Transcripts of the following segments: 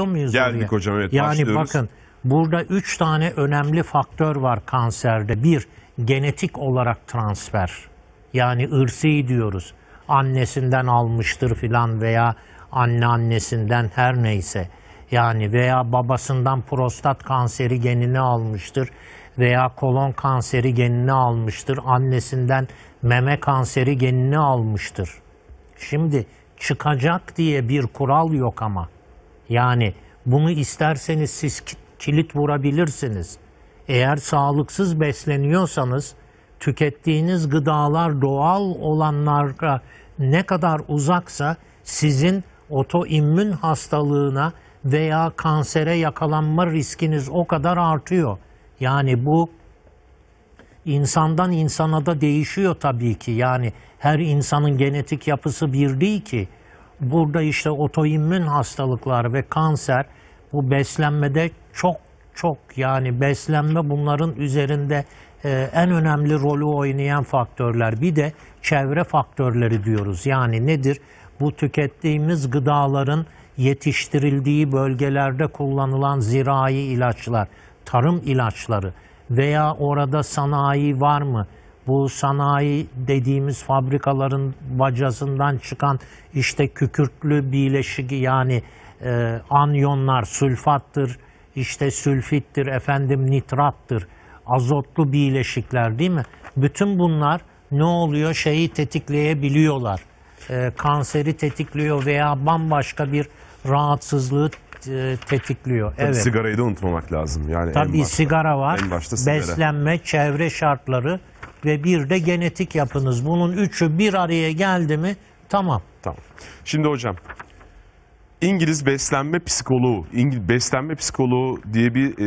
muyuz Geldik oraya? hocam evet Yani bakın burada üç tane önemli faktör var kanserde. Bir, genetik olarak transfer. Yani ırsi diyoruz. Annesinden almıştır filan veya anneannesinden her neyse. Yani veya babasından prostat kanseri genini almıştır veya kolon kanseri genini almıştır. Annesinden meme kanseri genini almıştır. Şimdi çıkacak diye bir kural yok ama. Yani bunu isterseniz siz kilit vurabilirsiniz. Eğer sağlıksız besleniyorsanız tükettiğiniz gıdalar doğal olanlara ne kadar uzaksa sizin otoimmün hastalığına veya kansere yakalanma riskiniz o kadar artıyor. Yani bu insandan insana da değişiyor tabii ki. Yani her insanın genetik yapısı bir değil ki burada işte otoimmün hastalıklar ve kanser bu beslenmede çok çok yani beslenme bunların üzerinde e, en önemli rolü oynayan faktörler. Bir de çevre faktörleri diyoruz. Yani nedir? Bu tükettiğimiz gıdaların yetiştirildiği bölgelerde kullanılan zirai ilaçlar, tarım ilaçları veya orada sanayi var mı? bu sanayi dediğimiz fabrikaların bacasından çıkan işte kükürtlü bileşik yani e, anyonlar sülfattır, işte sülfittir, efendim nitrattır, azotlu bileşikler değil mi? Bütün bunlar ne oluyor şeyi tetikleyebiliyorlar. E, kanseri tetikliyor veya bambaşka bir rahatsızlığı e, tetikliyor. Tabii evet. Sigarayı da unutmamak lazım. Yani Tabii en başta, sigara var. En başta sigara. Beslenme, çevre şartları ve bir de genetik yapınız. Bunun üçü bir araya geldi mi tamam. Tamam. Şimdi hocam İngiliz beslenme psikoloğu, İngiliz beslenme psikoloğu diye bir e,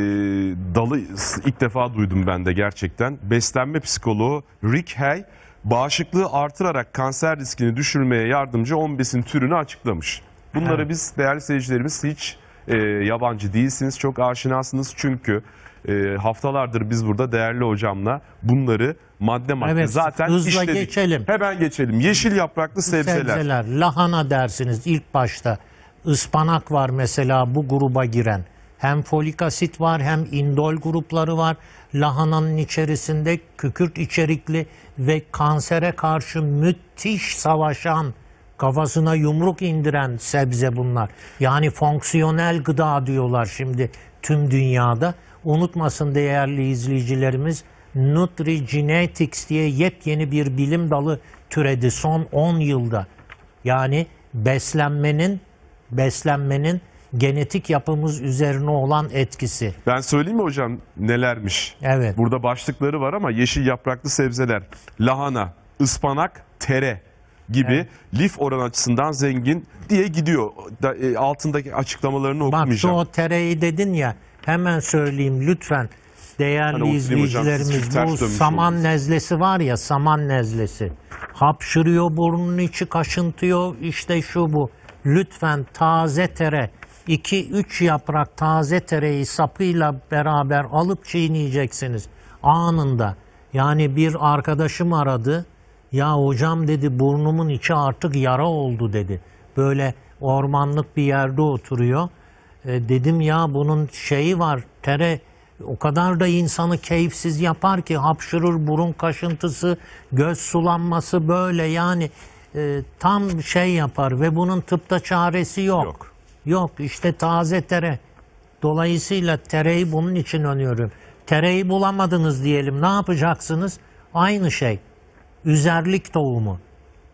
dalı ilk defa duydum ben de gerçekten. Beslenme psikoloğu Rick Hay bağışıklığı artırarak kanser riskini düşürmeye yardımcı 10 besin türünü açıklamış. bunları evet. biz değerli seyircilerimiz hiç e, yabancı değilsiniz, çok aşinasınız çünkü e, haftalardır biz burada değerli hocamla bunları madde madde evet, zaten hızla işledik. geçelim. Hemen geçelim. Yeşil yapraklı sebzeler. sebzeler. Lahana dersiniz ilk başta. Ispanak var mesela bu gruba giren. Hem folik asit var hem indol grupları var. Lahananın içerisinde kükürt içerikli ve kansere karşı müthiş savaşan kafasına yumruk indiren sebze bunlar. Yani fonksiyonel gıda diyorlar şimdi tüm dünyada unutmasın değerli izleyicilerimiz. Nutrigenetics diye yepyeni bir bilim dalı türedi son 10 yılda. Yani beslenmenin beslenmenin genetik yapımız üzerine olan etkisi. Ben söyleyeyim mi hocam nelermiş? Evet. Burada başlıkları var ama yeşil yapraklı sebzeler, lahana, ıspanak, tere gibi evet. lif oran açısından zengin diye gidiyor. E, altındaki açıklamalarını Bak, okumayacağım. Bak o tereyi dedin ya hemen söyleyeyim lütfen değerli hani izleyicilerimiz hocam, bu saman oluruz. nezlesi var ya saman nezlesi hapşırıyor burnun içi kaşıntıyor işte şu bu lütfen taze tere 2-3 yaprak taze tereyi sapıyla beraber alıp çiğneyeceksiniz anında. Yani bir arkadaşım aradı. Ya hocam dedi burnumun içi artık yara oldu dedi. Böyle ormanlık bir yerde oturuyor. E, dedim ya bunun şeyi var tere o kadar da insanı keyifsiz yapar ki hapşırır, burun kaşıntısı, göz sulanması böyle yani e, tam şey yapar ve bunun tıpta çaresi yok. Yok, yok işte taze tere. Dolayısıyla tereyi bunun için öneriyorum. Tereyi bulamadınız diyelim ne yapacaksınız? Aynı şey. Üzerlik tohumu.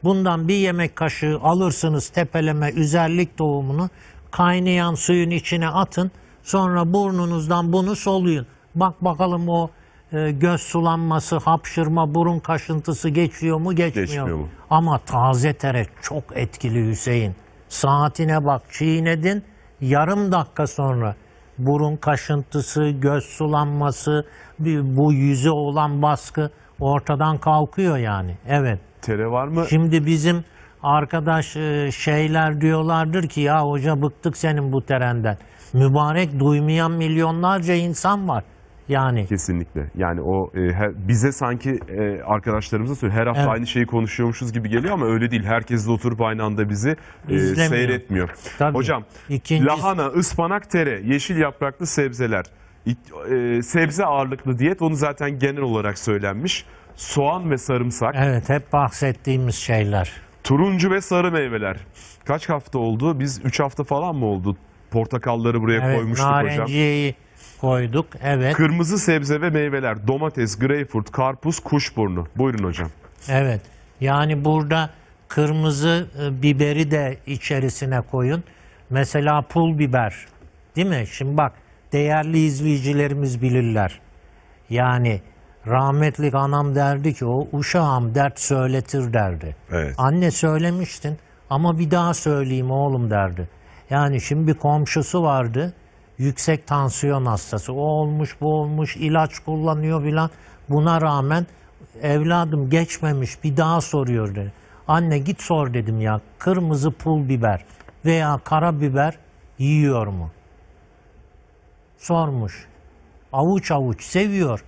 Bundan bir yemek kaşığı alırsınız tepeleme üzerlik tohumunu Kaynayan suyun içine atın. Sonra burnunuzdan bunu soluyun. Bak bakalım o e, göz sulanması, hapşırma, burun kaşıntısı geçiyor mu geçmiyor, geçmiyor mu? Ama taze tere çok etkili Hüseyin. Saatine bak çiğnedin yarım dakika sonra burun kaşıntısı, göz sulanması, bu yüze olan baskı ortadan kalkıyor yani. Evet. Tere var mı? Şimdi bizim arkadaş e, şeyler diyorlardır ki ya hoca bıktık senin bu terenden. Mübarek duymayan milyonlarca insan var. Yani kesinlikle. Yani o e, her, bize sanki e, arkadaşlarımıza söylüyor her hafta evet. aynı şeyi konuşuyormuşuz gibi geliyor ama öyle değil. Herkes de oturup aynı anda bizi e, seyretmiyor. Tabii. Hocam İkincisi... lahana, ıspanak, tere, yeşil yapraklı sebzeler. E, sebze ağırlıklı diyet onu zaten genel olarak söylenmiş. Soğan ve sarımsak. Evet hep bahsettiğimiz şeyler. Turuncu ve sarı meyveler. Kaç hafta oldu? Biz 3 hafta falan mı oldu? Portakalları buraya Evet, koymuştuk hocam. narenciyeyi koyduk. Evet, Kırmızı sebze ve meyveler. Domates, greyfurt, karpuz, kuşburnu. Buyurun hocam. evet. Yani burada kırmızı e, biberi de içerisine koyun. Mesela pul biber. Değil mi? Şimdi bak değerli izleyicilerimiz bilirler. Yani Rahmetlik anam derdi ki o uşağım dert söyletir derdi. Evet. Anne söylemiştin ama bir daha söyleyeyim oğlum derdi. Yani şimdi bir komşusu vardı yüksek tansiyon hastası. O olmuş bu olmuş ilaç kullanıyor filan. Buna rağmen evladım geçmemiş bir daha soruyor dedi. Anne git sor dedim ya kırmızı pul biber veya karabiber yiyor mu? Sormuş. Avuç avuç seviyor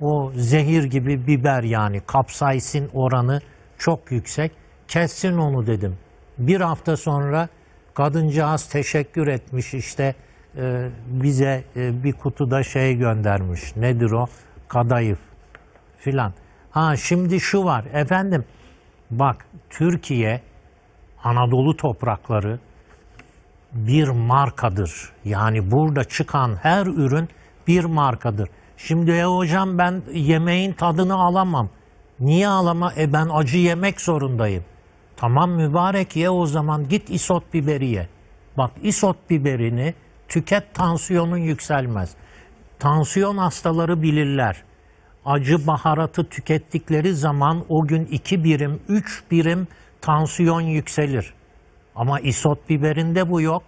o zehir gibi biber yani kapsaysin oranı çok yüksek. Kessin onu dedim. Bir hafta sonra kadıncağız teşekkür etmiş işte e, bize e, bir kutuda şey göndermiş. Nedir o? Kadayıf filan. Ha şimdi şu var efendim bak Türkiye Anadolu toprakları bir markadır. Yani burada çıkan her ürün bir markadır. Şimdi ya hocam ben yemeğin tadını alamam. Niye alama? E ben acı yemek zorundayım. Tamam mübarek ye o zaman git isot biberi ye. Bak isot biberini tüket tansiyonun yükselmez. Tansiyon hastaları bilirler. Acı baharatı tükettikleri zaman o gün 2 birim, 3 birim tansiyon yükselir. Ama isot biberinde bu yok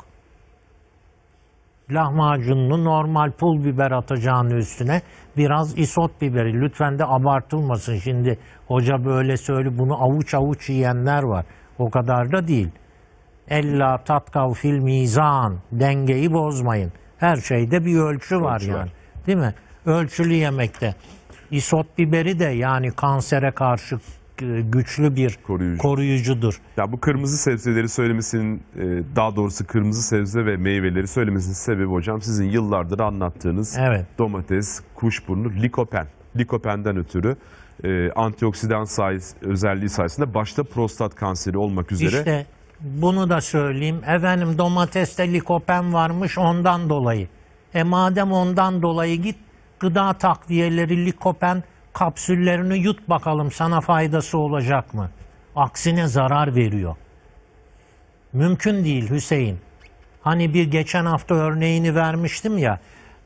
lahmacununu normal pul biber atacağını üstüne biraz isot biberi. Lütfen de abartılmasın şimdi. Hoca böyle söyle bunu avuç avuç yiyenler var. O kadar da değil. Ella tatkav fil mizan. Dengeyi bozmayın. Her şeyde bir ölçü var ölçü yani. Var. Değil mi? Ölçülü yemekte. Isot biberi de yani kansere karşı e, güçlü bir koruyucu. koruyucudur. Ya bu kırmızı sebzeleri söylemesinin e, daha doğrusu kırmızı sebze ve meyveleri söylemesinin sebebi hocam sizin yıllardır anlattığınız evet. domates, kuşburnu, likopen. Likopenden ötürü e, antioksidan sayes, özelliği sayesinde başta prostat kanseri olmak üzere. İşte bunu da söyleyeyim. Efendim domateste likopen varmış ondan dolayı. E madem ondan dolayı git gıda takviyeleri likopen kapsüllerini yut bakalım sana faydası olacak mı? Aksine zarar veriyor. Mümkün değil Hüseyin. Hani bir geçen hafta örneğini vermiştim ya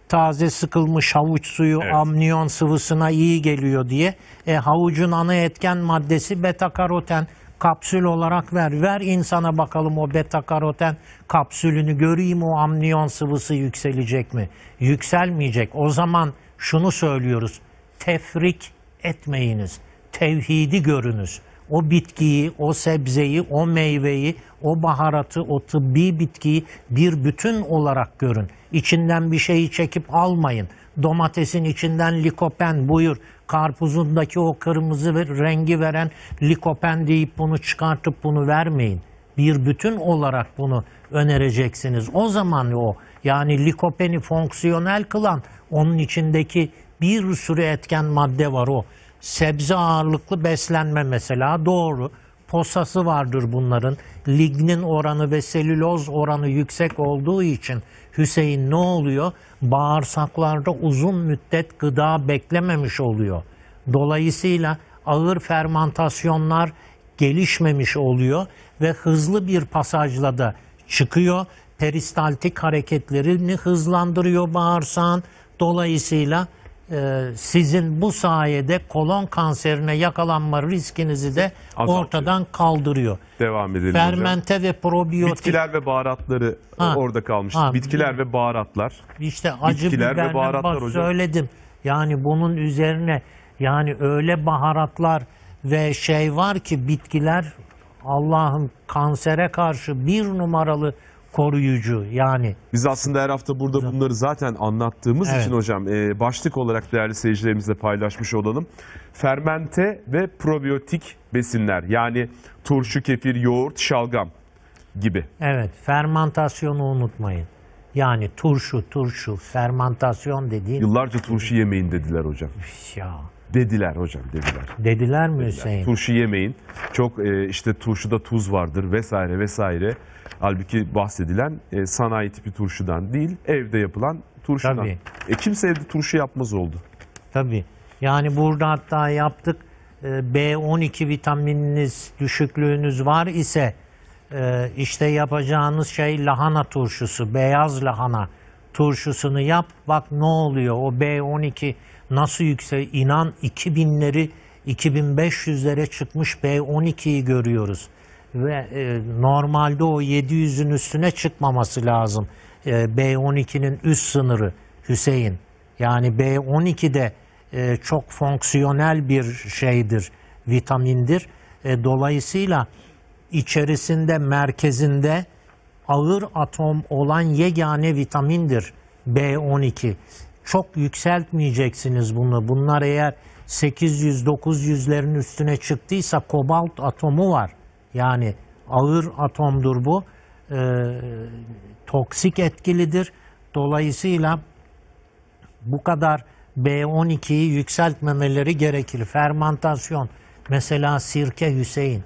taze sıkılmış havuç suyu evet. amniyon sıvısına iyi geliyor diye. E, havucun ana etken maddesi beta karoten kapsül olarak ver. Ver insana bakalım o beta karoten kapsülünü göreyim o amniyon sıvısı yükselecek mi? Yükselmeyecek. O zaman şunu söylüyoruz tefrik etmeyiniz. Tevhidi görünüz. O bitkiyi, o sebzeyi, o meyveyi, o baharatı, o tıbbi bitkiyi bir bütün olarak görün. İçinden bir şeyi çekip almayın. Domatesin içinden likopen buyur. Karpuzundaki o kırmızı rengi veren likopen deyip bunu çıkartıp bunu vermeyin. Bir bütün olarak bunu önereceksiniz. O zaman o yani likopeni fonksiyonel kılan onun içindeki bir sürü etken madde var o. Sebze ağırlıklı beslenme mesela doğru. Posası vardır bunların. Lignin oranı ve selüloz oranı yüksek olduğu için Hüseyin ne oluyor? Bağırsaklarda uzun müddet gıda beklememiş oluyor. Dolayısıyla ağır fermantasyonlar gelişmemiş oluyor ve hızlı bir pasajla da çıkıyor. Peristaltik hareketlerini hızlandırıyor bağırsağın. Dolayısıyla ee, sizin bu sayede kolon kanserine yakalanma riskinizi de Azaltıyor. ortadan kaldırıyor. Devam edelim Fermente hocam. ve probiyotik. Bitkiler ve baharatları ha, orada kalmış. Ha, Bitkiler ve baharatlar. İşte acı Bitkiler ve baharatlar hocam. söyledim. Yani bunun üzerine yani öyle baharatlar ve şey var ki bitkiler Allah'ım kansere karşı bir numaralı koruyucu yani. Biz aslında her hafta burada bunları zaten anlattığımız evet. için hocam e, başlık olarak değerli seyircilerimizle paylaşmış olalım. Fermente ve probiyotik besinler yani turşu, kefir, yoğurt, şalgam gibi. Evet fermentasyonu unutmayın. Yani turşu, turşu, fermentasyon dediğin... Yıllarca turşu yemeyin dediler hocam. Ya... Dediler hocam dediler. Dediler mi Hüseyin? Turşu yemeyin. Çok e, işte turşuda tuz vardır vesaire vesaire. Halbuki bahsedilen e, sanayi tipi turşudan değil evde yapılan turşudan. Tabii. E, kimse evde turşu yapmaz oldu. Tabii. Yani burada hatta yaptık e, B12 vitamininiz düşüklüğünüz var ise e, işte yapacağınız şey lahana turşusu, beyaz lahana turşusunu yap. Bak ne oluyor o B12 nasıl yüksek inan 2000'leri 2500'lere çıkmış B12'yi görüyoruz. Ve e, normalde o 700'ün üstüne çıkmaması lazım. E, B12'nin üst sınırı Hüseyin. Yani B12'de e, çok fonksiyonel bir şeydir, vitamindir. E, dolayısıyla içerisinde, merkezinde ağır atom olan yegane vitamindir B12 çok yükseltmeyeceksiniz bunu. Bunlar eğer 800-900'lerin üstüne çıktıysa kobalt atomu var. Yani ağır atomdur bu. E, toksik etkilidir. Dolayısıyla bu kadar B12'yi yükseltmemeleri gerekir. Fermantasyon. Mesela sirke Hüseyin.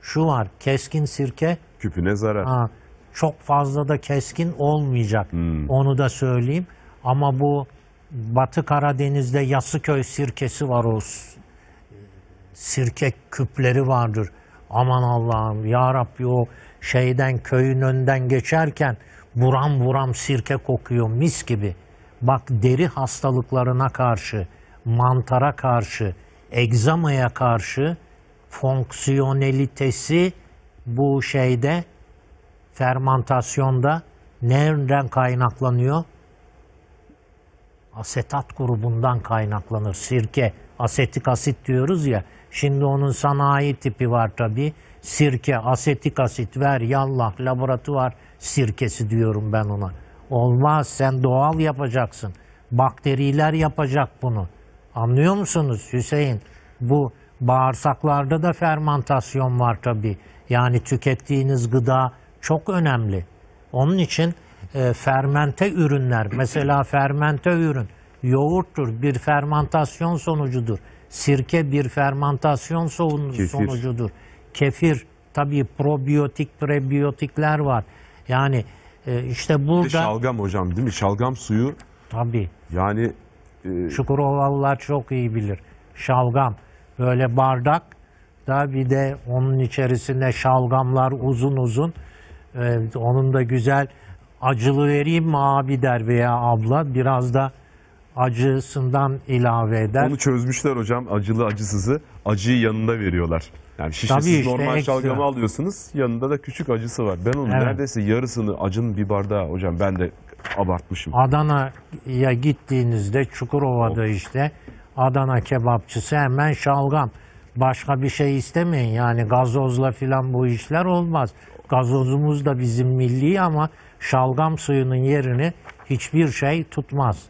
Şu var keskin sirke. Küpüne zarar. Ha, çok fazla da keskin olmayacak. Hmm. Onu da söyleyeyim. Ama bu Batı Karadeniz'de Yasıköy sirkesi var o sirke küpleri vardır. Aman Allah'ım ya Rabbi o şeyden köyün önden geçerken buram buram sirke kokuyor mis gibi. Bak deri hastalıklarına karşı, mantara karşı, egzamaya karşı fonksiyonelitesi bu şeyde fermantasyonda nereden kaynaklanıyor? asetat grubundan kaynaklanır. Sirke, asetik asit diyoruz ya. Şimdi onun sanayi tipi var tabii. Sirke, asetik asit ver yallah laboratuvar sirkesi diyorum ben ona. Olmaz sen doğal yapacaksın. Bakteriler yapacak bunu. Anlıyor musunuz Hüseyin? Bu bağırsaklarda da fermantasyon var tabii. Yani tükettiğiniz gıda çok önemli. Onun için e, fermente ürünler, mesela fermente ürün, yoğurttur, bir fermentasyon sonucudur. Sirke bir fermentasyon sonucudur. Kefir, tabii probiyotik, prebiyotikler var. Yani e, işte burada... Bir şalgam hocam değil mi? Şalgam suyu. Tabii. Yani... E... Çukurovalılar çok iyi bilir. Şalgam. Böyle bardak da bir de onun içerisinde şalgamlar uzun uzun. E, onun da güzel acılı vereyim mi abi der veya abla biraz da acısından ilave eder. Onu çözmüşler hocam acılı acısızı. Acıyı yanında veriyorlar. Yani şişesiz Tabii işte normal ekstra. şalgamı alıyorsunuz yanında da küçük acısı var. Ben onun evet. neredeyse yarısını acının bir bardağı hocam ben de abartmışım. Adana'ya gittiğinizde Çukurova'da of. işte Adana kebapçısı hemen şalgam. Başka bir şey istemeyin yani gazozla filan bu işler olmaz. Gazozumuz da bizim milli ama şalgam suyunun yerini hiçbir şey tutmaz.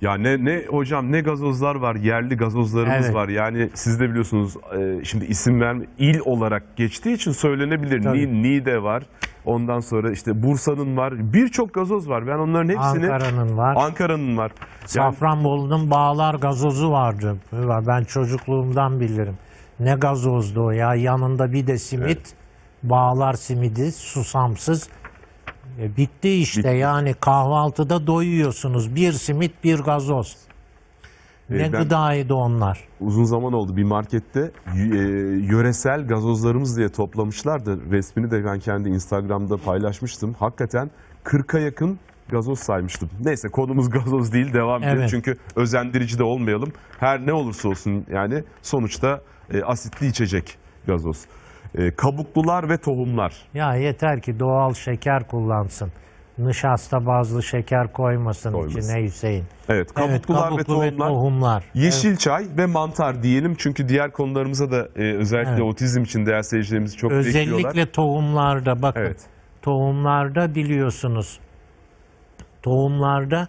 Ya ne, ne hocam ne gazozlar var yerli gazozlarımız Evet. var yani siz de biliyorsunuz e, şimdi isim verme il olarak geçtiği için söylenebilir. Ni, Niğde var ondan sonra işte Bursa'nın var birçok gazoz var ben onların hepsini Ankara'nın var. Ankara'nın var. Yani, Safranbolu'nun Bağlar gazozu vardı. Ben çocukluğumdan bilirim. Ne gazozdu o ya. Yanında bir de simit. Bağlar simidi susamsız. E, bitti işte bitti. yani kahvaltıda doyuyorsunuz. Bir simit bir gazoz. E, ne ben, gıdaydı onlar? Uzun zaman oldu bir markette e, yöresel gazozlarımız diye toplamışlardı. Resmini de ben kendi Instagram'da paylaşmıştım. Hakikaten 40'a yakın gazoz saymıştım. Neyse konumuz gazoz değil devam edelim. Evet. Çünkü özendirici de olmayalım. Her ne olursa olsun yani sonuçta e, asitli içecek gazoz. Ee, kabuklular ve tohumlar. Ya yeter ki doğal şeker kullansın. Nişasta bazlı şeker koymasın, koymasın. içine Hüseyin. Evet, kabuklular evet, kabuklu ve tohumlar. Ve tohumlar. Yeşil evet. çay ve mantar diyelim çünkü diğer konularımıza da e, özellikle evet. otizm için değer seyircilerimiz çok özellikle bekliyorlar. Özellikle tohumlarda bakın. Evet. Tohumlarda biliyorsunuz. Tohumlarda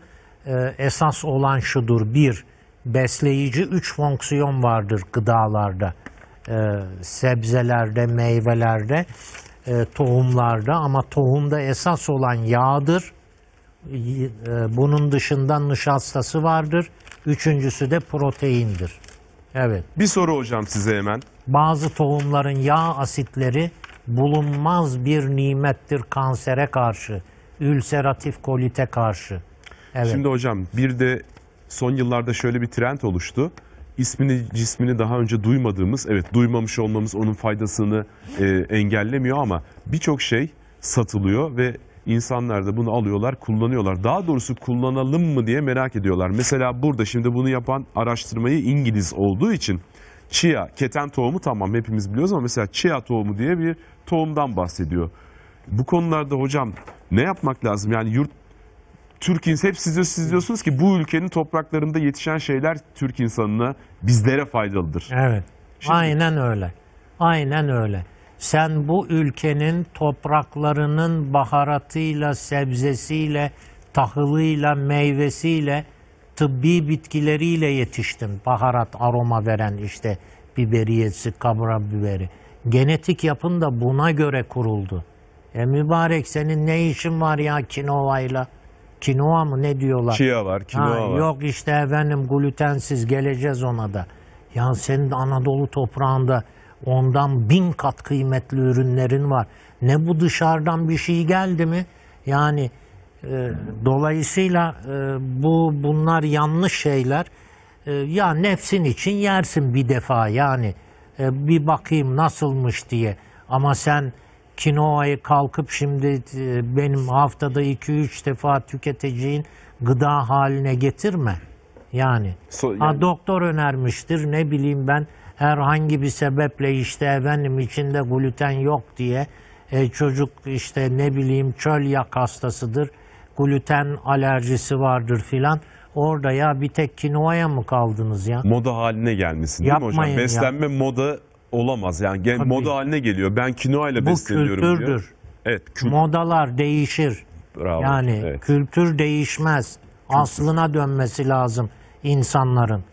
e, esas olan şudur. Bir, besleyici üç fonksiyon vardır gıdalarda e, sebzelerde, meyvelerde, e, tohumlarda ama tohumda esas olan yağdır. E, bunun dışında nişastası vardır. Üçüncüsü de proteindir. Evet. Bir soru hocam size hemen. Bazı tohumların yağ asitleri bulunmaz bir nimettir kansere karşı, ülseratif kolite karşı. Evet. Şimdi hocam bir de son yıllarda şöyle bir trend oluştu ismini cismini daha önce duymadığımız evet duymamış olmamız onun faydasını e, engellemiyor ama birçok şey satılıyor ve insanlar da bunu alıyorlar kullanıyorlar. Daha doğrusu kullanalım mı diye merak ediyorlar. Mesela burada şimdi bunu yapan araştırmayı İngiliz olduğu için chia, keten tohumu tamam hepimiz biliyoruz ama mesela chia tohumu diye bir tohumdan bahsediyor. Bu konularda hocam ne yapmak lazım? Yani yurt Türk insanı hep siz, siz diyorsunuz ki bu ülkenin topraklarında yetişen şeyler Türk insanına bizlere faydalıdır. Evet. Şimdi, Aynen öyle. Aynen öyle. Sen bu ülkenin topraklarının baharatıyla, sebzesiyle, tahılıyla, meyvesiyle, tıbbi bitkileriyle yetiştin. Baharat, aroma veren işte biberiyesi, kabra biberi. Genetik yapın da buna göre kuruldu. E mübarek senin ne işin var ya kinovayla? Kinoa mı ne diyorlar? Chia var, kinoa ha, var. Yok işte efendim glutensiz geleceğiz ona da. Ya senin Anadolu toprağında ondan bin kat kıymetli ürünlerin var. Ne bu dışarıdan bir şey geldi mi? Yani e, dolayısıyla e, bu bunlar yanlış şeyler. E, ya nefsin için yersin bir defa yani e, bir bakayım nasılmış diye. Ama sen kinoayı kalkıp şimdi e, benim haftada 2-3 defa tüketeceğin gıda haline getirme. Yani, so, yani. Ha, doktor önermiştir ne bileyim ben herhangi bir sebeple işte efendim içinde gluten yok diye e, çocuk işte ne bileyim çöl yak hastasıdır gluten alerjisi vardır filan. Orada ya bir tek kinoaya mı kaldınız ya? Moda haline gelmesin değil Yapmayın mi hocam? Beslenme ya. moda olamaz. Yani gen, Tabii. moda haline geliyor. Ben kinoa ile Bu kültürdür. Evet, kül- Modalar değişir. Bravo. Yani evet. kültür değişmez. Aslına dönmesi lazım insanların.